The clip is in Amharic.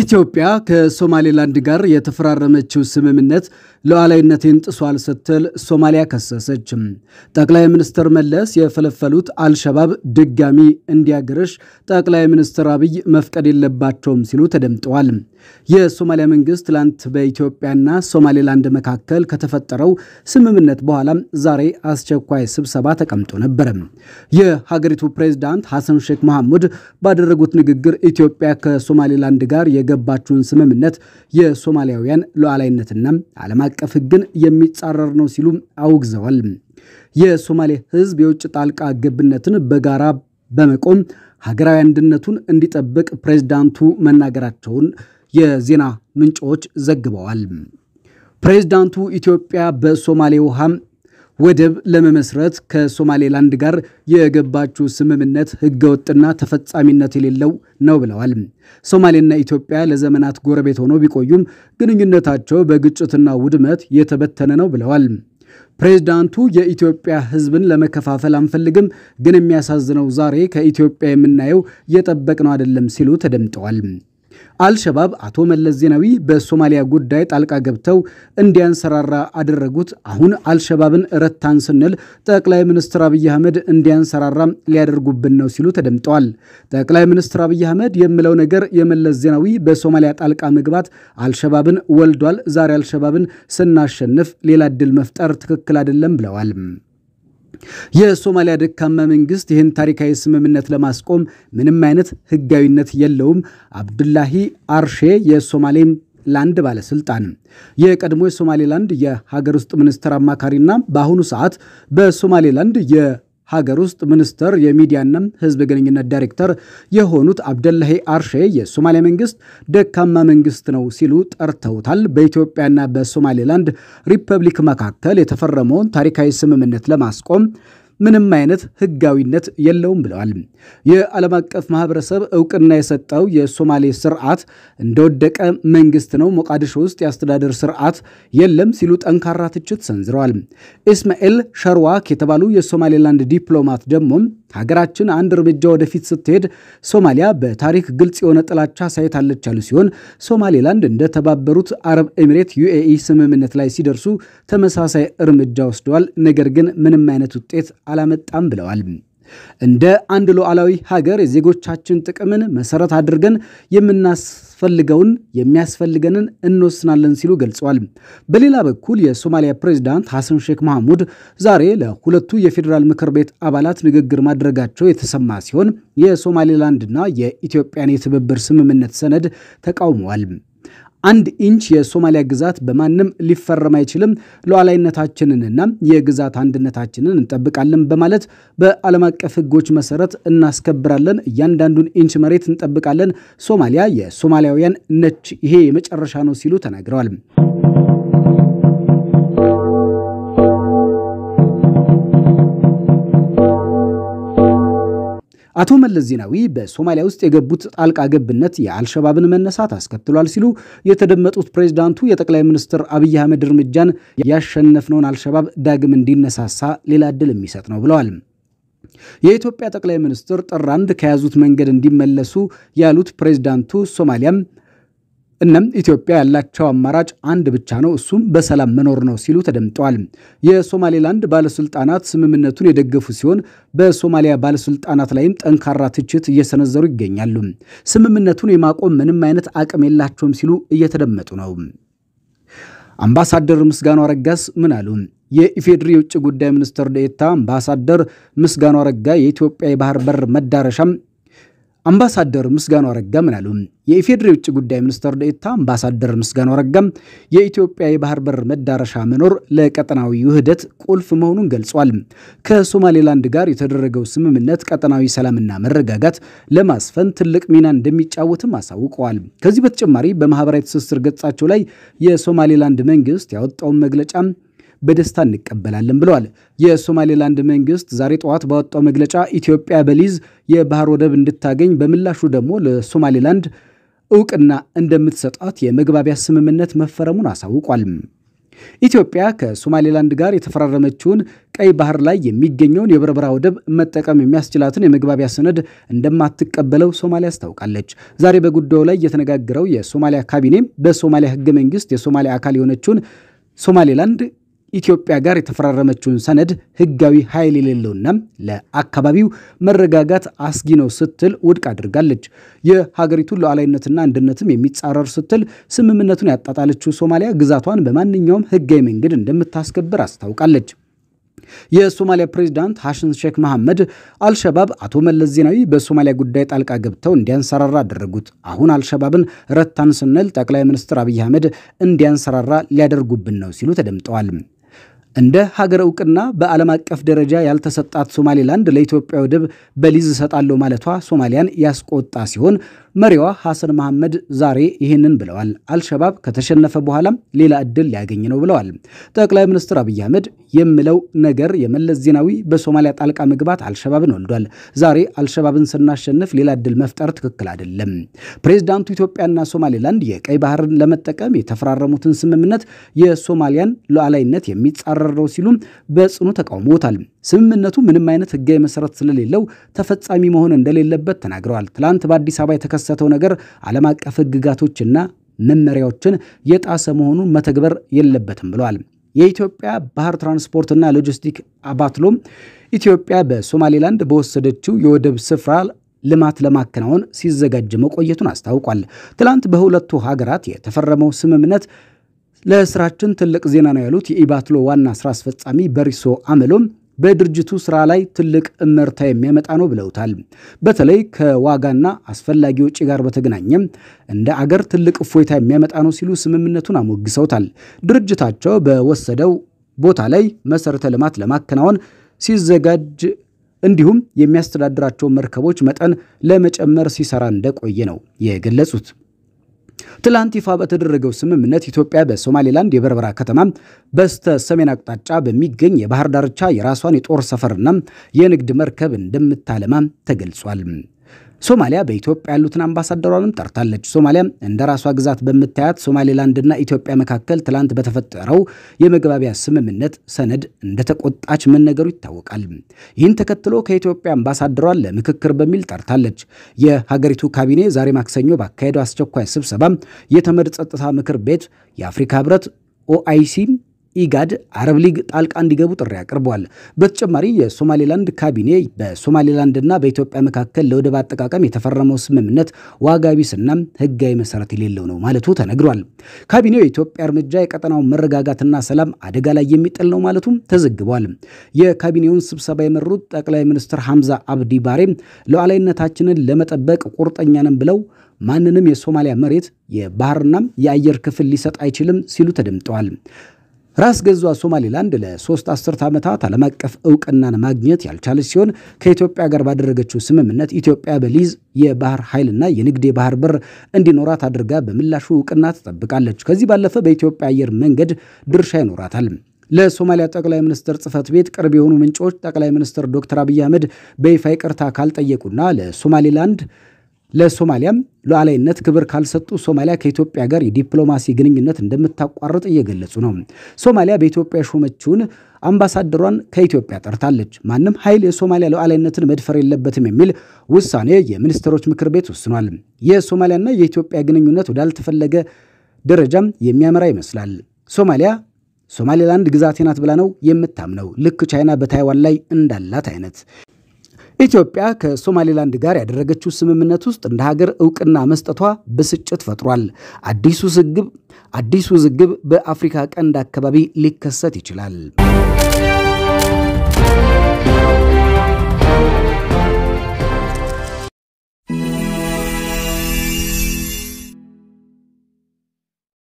ኢትዮጵያ ከሶማሌላንድ ጋር የተፈራረመችው ስምምነት ሉዓላዊነቴን ጥሷል ስትል ሶማሊያ ከሰሰች። ጠቅላይ ሚኒስትር መለስ የፈለፈሉት አልሸባብ ድጋሚ እንዲያገረሽ ጠቅላይ ሚኒስትር አብይ መፍቀድ የለባቸውም ሲሉ ተደምጠዋል። የሶማሊያ መንግስት ትላንት በኢትዮጵያና ሶማሌላንድ መካከል ከተፈጠረው ስምምነት በኋላ ዛሬ አስቸኳይ ስብሰባ ተቀምጦ ነበር። የሀገሪቱ ፕሬዚዳንት ሐሰን ሼክ መሐሙድ ባደረጉት ንግግር ኢትዮጵያ ከሶማሌላንድ ጋር የ የገባችውን ስምምነት የሶማሊያውያን ሉዓላዊነትና ዓለም አቀፍ ሕግን የሚጻረር ነው ሲሉ አውግዘዋል። የሶማሌ ሕዝብ የውጭ ጣልቃ ገብነትን በጋራ በመቆም ሀገራዊ አንድነቱን እንዲጠብቅ ፕሬዝዳንቱ መናገራቸውን የዜና ምንጮች ዘግበዋል። ፕሬዝዳንቱ ኢትዮጵያ በሶማሌ ውሃም ወደብ ለመመስረት ከሶማሌላንድ ጋር የገባችው ስምምነት ህገወጥና ተፈጻሚነት የሌለው ነው ብለዋል። ሶማሌና ኢትዮጵያ ለዘመናት ጎረቤት ሆነው ቢቆዩም ግንኙነታቸው በግጭትና ውድመት የተበተነ ነው ብለዋል። ፕሬዝዳንቱ የኢትዮጵያ ህዝብን ለመከፋፈል አንፈልግም፣ ግን የሚያሳዝነው ዛሬ ከኢትዮጵያ የምናየው የጠበቅነው አይደለም ሲሉ ተደምጠዋል። አልሸባብ አቶ መለስ ዜናዊ በሶማሊያ ጉዳይ ጣልቃ ገብተው እንዲያንሰራራ አደረጉት። አሁን አልሸባብን ረታን ስንል ጠቅላይ ሚኒስትር አብይ አህመድ እንዲያንሰራራ ሊያደርጉብን ነው ሲሉ ተደምጠዋል። ጠቅላይ ሚኒስትር አብይ አህመድ የምለው ነገር የመለስ ዜናዊ በሶማሊያ ጣልቃ መግባት አልሸባብን ወልዷል። ዛሬ አልሸባብን ስናሸንፍ ሌላ ድል መፍጠር ትክክል አይደለም ብለዋል። የሶማሊያ ደካማ መንግስት ይህን ታሪካዊ ስምምነት ለማስቆም ምንም አይነት ህጋዊነት የለውም። አብዱላሂ አርሼ የሶማሌም ላንድ ባለስልጣን የቀድሞ የሶማሌላንድ የሀገር ውስጥ ሚኒስትር አማካሪና በአሁኑ ሰዓት በሶማሌላንድ ሀገር ውስጥ ሚኒስትር የሚዲያና ህዝብ ግንኙነት ዳይሬክተር የሆኑት አብደላሂ አርሼ የሶማሊያ መንግስት ደካማ መንግስት ነው ሲሉ ጠርተውታል። በኢትዮጵያና በሶማሌላንድ ሪፐብሊክ መካከል የተፈረመውን ታሪካዊ ስምምነት ለማስቆም ምንም አይነት ህጋዊነት የለውም ብለዋል። የዓለም አቀፍ ማህበረሰብ እውቅና የሰጠው የሶማሌ ስርዓት እንደወደቀ መንግስት ነው፣ ሞቃዲሾ ውስጥ የአስተዳደር ስርዓት የለም ሲሉ ጠንካራ ትችት ሰንዝረዋል። ኢስማኤል ሸርዋክ የተባሉ የሶማሌላንድ ዲፕሎማት ደግሞ ሀገራችን አንድ እርምጃ ወደፊት ስትሄድ ሶማሊያ በታሪክ ግልጽ የሆነ ጥላቻ ሳይታለች ያሉ ሲሆን ሶማሌላንድ እንደ ተባበሩት አረብ ኤሚሬት ዩኤኢ ስምምነት ላይ ሲደርሱ ተመሳሳይ እርምጃ ወስደዋል። ነገር ግን ምንም አይነት ውጤት አላመጣም ብለዋል። እንደ አንድ ሉዓላዊ ሀገር የዜጎቻችን ጥቅምን መሰረት አድርገን የምናስፈልገውን የሚያስፈልገንን እንወስናለን ሲሉ ገልጸዋል። በሌላ በኩል የሶማሊያ ፕሬዚዳንት ሐሰን ሼክ መሐሙድ ዛሬ ለሁለቱ የፌዴራል ምክር ቤት አባላት ንግግር ማድረጋቸው የተሰማ ሲሆን የሶማሌላንድና የኢትዮጵያን የትብብር ስምምነት ሰነድ ተቃውመዋል። አንድ ኢንች የሶማሊያ ግዛት በማንም ሊፈረም አይችልም፣ ሉዓላዊነታችንንና የግዛት አንድነታችንን እንጠብቃለን በማለት በዓለም አቀፍ ሕጎች መሰረት እናስከብራለን፣ እያንዳንዱን ኢንች መሬት እንጠብቃለን፣ ሶማሊያ የሶማሊያውያን ነች፣ ይሄ የመጨረሻ ነው ሲሉ ተናግረዋል። አቶ መለስ ዜናዊ በሶማሊያ ውስጥ የገቡት ጣልቃ ገብነት የአልሸባብን መነሳት አስከትሏል ሲሉ የተደመጡት ፕሬዚዳንቱ የጠቅላይ ሚኒስትር አብይ አህመድ እርምጃን ያሸነፍነውን አልሸባብ ዳግም እንዲነሳሳ ሌላ እድል የሚሰጥ ነው ብለዋል። የኢትዮጵያ ጠቅላይ ሚኒስትር ጥር አንድ ከያዙት መንገድ እንዲመለሱ ያሉት ፕሬዚዳንቱ ሶማሊያም እናም ኢትዮጵያ ያላቸው አማራጭ አንድ ብቻ ነው፣ እሱም በሰላም መኖር ነው ሲሉ ተደምጠዋል። የሶማሌላንድ ባለስልጣናት ስምምነቱን የደገፉ ሲሆን በሶማሊያ ባለስልጣናት ላይም ጠንካራ ትችት እየሰነዘሩ ይገኛሉ። ስምምነቱን የማቆም ምንም አይነት አቅም የላቸውም ሲሉ እየተደመጡ ነው። አምባሳደር ምስጋኑ አረጋስ ምን አሉ? የኢፌድሪ የውጭ ጉዳይ ሚኒስትር ዴኤታ አምባሳደር ምስጋኑ አረጋ የኢትዮጵያ የባህር በር መዳረሻም አምባሳደር ምስጋናው አረጋ ምን አሉ? የኢፌዴሪ ውጭ ጉዳይ ሚኒስትር ዴኤታ አምባሳደር ምስጋናው አረጋም የኢትዮጵያ የባህር በር መዳረሻ መኖር ለቀጠናዊ ውህደት ቁልፍ መሆኑን ገልጿል። ከሶማሌላንድ ጋር የተደረገው ስምምነት ቀጠናዊ ሰላምና መረጋጋት ለማስፈን ትልቅ ሚና እንደሚጫወትም አሳውቀዋል። ከዚህ በተጨማሪ በማህበራዊ ትስስር ገጻቸው ላይ የሶማሌላንድ መንግስት ያወጣውን መግለጫ በደስታ እንቀበላለን ብለዋል። የሶማሌላንድ መንግስት ዛሬ ጠዋት ባወጣው መግለጫ ኢትዮጵያ በሊዝ የባህር ወደብ እንድታገኝ በምላሹ ደግሞ ለሶማሌላንድ እውቅና እንደምትሰጣት የመግባቢያ ስምምነት መፈረሙን አሳውቋል። ኢትዮጵያ ከሶማሌላንድ ጋር የተፈራረመችውን ቀይ ባህር ላይ የሚገኘውን የበርበራ ወደብ መጠቀም የሚያስችላትን የመግባቢያ ሰነድ እንደማትቀበለው ሶማሊያ አስታውቃለች። ዛሬ በጉዳዩ ላይ የተነጋገረው የሶማሊያ ካቢኔ በሶማሊያ ህገ መንግስት የሶማሊያ አካል የሆነችውን ሶማሌላንድ ኢትዮጵያ ጋር የተፈራረመችውን ሰነድ ሕጋዊ ኃይል የሌለውና ለአካባቢው መረጋጋት አስጊ ነው ስትል ውድቅ አድርጋለች። የሀገሪቱን ሉዓላዊነትና አንድነትም የሚጻረር ስትል ስምምነቱን ያጣጣለችው ሶማሊያ ግዛቷን በማንኛውም ሕጋዊ መንገድ እንደምታስከብር አስታውቃለች። የሶማሊያ ፕሬዚዳንት ሐሽን ሼክ መሐመድ አልሸባብ አቶ መለስ ዜናዊ በሶማሊያ ጉዳይ ጣልቃ ገብተው እንዲያንሰራራ አደረጉት። አሁን አልሸባብን ረታን ስንል ጠቅላይ ሚኒስትር አብይ አህመድ እንዲያንሰራራ ሊያደርጉብን ነው ሲሉ ተደምጠዋል። እንደ ሀገር እውቅና በዓለም አቀፍ ደረጃ ያልተሰጣት ሶማሌላንድ ለኢትዮጵያ ወደብ በሊዝ እሰጣለሁ ማለቷ ሶማሊያን ያስቆጣ ሲሆን መሪዋ ሐሰን መሐመድ ዛሬ ይህንን ብለዋል። አልሸባብ ከተሸነፈ በኋላም ሌላ እድል ሊያገኝ ነው ብለዋል። ጠቅላይ ሚኒስትር አብይ አህመድ የምለው ነገር የመለስ ዜናዊ በሶማሊያ ጣልቃ መግባት አልሸባብን ወልዷል። ዛሬ አልሸባብን ስናሸንፍ ሌላ እድል መፍጠር ትክክል አይደለም። ፕሬዚዳንቱ ኢትዮጵያና ሶማሌላንድ የቀይ ባህርን ለመጠቀም የተፈራረሙትን ስምምነት የሶማሊያን ሉዓላዊነት የሚጻረር ነው ሲሉም በጽኑ ተቃውሞታል። ስምምነቱ ምንም አይነት ህጋዊ መሰረት ስለሌለው ተፈጻሚ መሆን እንደሌለበት ተናግረዋል። ትላንት በአዲስ አበባ የተከሰተው ነገር ዓለም አቀፍ ህግጋቶችና መመሪያዎችን የጣሰ መሆኑን መተግበር የለበትም ብለዋል። የኢትዮጵያ ባህር ትራንስፖርትና ሎጂስቲክ አባትሎም ኢትዮጵያ በሶማሌላንድ በወሰደችው የወደብ ስፍራ ልማት ለማከናወን ሲዘጋጅ መቆየቱን አስታውቋል። ትላንት በሁለቱ ሀገራት የተፈረመው ስምምነት ለስራችን ትልቅ ዜና ነው ያሉት የኢባትሎ ዋና ስራ አስፈጻሚ በሪሶ አመሎም በድርጅቱ ስራ ላይ ትልቅ እመርታ የሚያመጣ ነው ብለውታል። በተለይ ከዋጋና አስፈላጊ ወጪ ጋር በተገናኘ እንደ አገር ትልቅ እፎይታ የሚያመጣ ነው ሲሉ ስምምነቱን አሞግሰውታል። ድርጅታቸው በወሰደው ቦታ ላይ መሰረተ ልማት ለማከናወን ሲዘጋጅ እንዲሁም የሚያስተዳድራቸው መርከቦች መጠን ለመጨመር ሲሰራ እንደቆየ ነው የገለጹት። ትላንት ይፋ በተደረገው ስምምነት ኢትዮጵያ በሶማሌላንድ የበርበራ ከተማ በስተ ሰሜን አቅጣጫ በሚገኝ የባህር ዳርቻ የራሷን የጦር ሰፈርና የንግድ መርከብ እንደምታለማ ተገልጿል። ሶማሊያ በኢትዮጵያ ያሉትን አምባሳደሯንም ጠርታለች። ሶማሊያ እንደ ራሷ ግዛት በምታያት ሶማሌላንድና ኢትዮጵያ መካከል ትላንት በተፈጠረው የመግባቢያ ስምምነት ሰነድ እንደተቆጣች መነገሩ ይታወቃል። ይህን ተከትሎ ከኢትዮጵያ አምባሳደሯን ለምክክር በሚል ጠርታለች። የሀገሪቱ ካቢኔ ዛሬ ማክሰኞ ባካሄደው አስቸኳይ ስብሰባ የተመድ ጸጥታ ምክር ቤት፣ የአፍሪካ ህብረት፣ ኦአይሲም ኢጋድ አረብ ሊግ ጣልቃ እንዲገቡ ጥሪ አቅርቧል። በተጨማሪ የሶማሌላንድ ካቢኔ በሶማሌላንድና በኢትዮጵያ መካከል ለወደብ አጠቃቀም የተፈረመው ስምምነት ዋጋ ቢስና ሕጋዊ መሰረት የሌለው ነው ማለቱ ተነግሯል። ካቢኔው የኢትዮጵያ እርምጃ የቀጠናውን መረጋጋትና ሰላም አደጋ ላይ የሚጥል ነው ማለቱም ተዘግቧል። የካቢኔውን ስብሰባ የመሩት ጠቅላይ ሚኒስትር ሐምዛ አብዲ ባሬ ሉዓላዊነታችንን ለመጠበቅ ቁርጠኛ ነን ብለው ማንንም የሶማሊያ መሬት የባህርና የአየር ክፍል ሊሰጥ አይችልም ሲሉ ተደምጠዋል። ራስ ገዟ ሶማሌላንድ ለሶስት አስርት ዓመታት ዓለም አቀፍ እውቅናን ማግኘት ያልቻለች ሲሆን ከኢትዮጵያ ጋር ባደረገችው ስምምነት ኢትዮጵያ በሊዝ የባህር ኃይልና የንግድ የባህር በር እንዲኖራት አድርጋ በምላሹ እውቅና ትጠብቃለች። ከዚህ ባለፈ በኢትዮጵያ አየር መንገድ ድርሻ ይኖራታል። ለሶማሊያ ጠቅላይ ሚኒስትር ጽህፈት ቤት ቅርብ የሆኑ ምንጮች ጠቅላይ ሚኒስትር ዶክተር አብይ አህመድ በይፋ ይቅርታ ካልጠየቁና ለሶማሌላንድ ለሶማሊያም ሉዓላዊነት ክብር ካልሰጡ ሶማሊያ ከኢትዮጵያ ጋር የዲፕሎማሲ ግንኙነት እንደምታቋርጥ እየገለጹ ነው። ሶማሊያ በኢትዮጵያ ሾመችውን አምባሳደሯን ከኢትዮጵያ ጠርታለች። ማንም ኃይል የሶማሊያ ሉዓላዊነትን መድፈር የለበትም የሚል ውሳኔ የሚኒስትሮች ምክር ቤት ወስኗል። የሶማሊያና የኢትዮጵያ ግንኙነት ወዳልተፈለገ ደረጃም የሚያመራ ይመስላል። ሶማሊያ ሶማሌላንድ ግዛቴ ናት ብላ ነው የምታምነው፣ ልክ ቻይና በታይዋን ላይ እንዳላት አይነት ኢትዮጵያ ከሶማሌላንድ ጋር ያደረገችው ስምምነት ውስጥ እንደ ሀገር እውቅና መስጠቷ ብስጭት ፈጥሯል። አዲሱ ውዝግብ በአፍሪካ ቀንድ አካባቢ ሊከሰት ይችላል።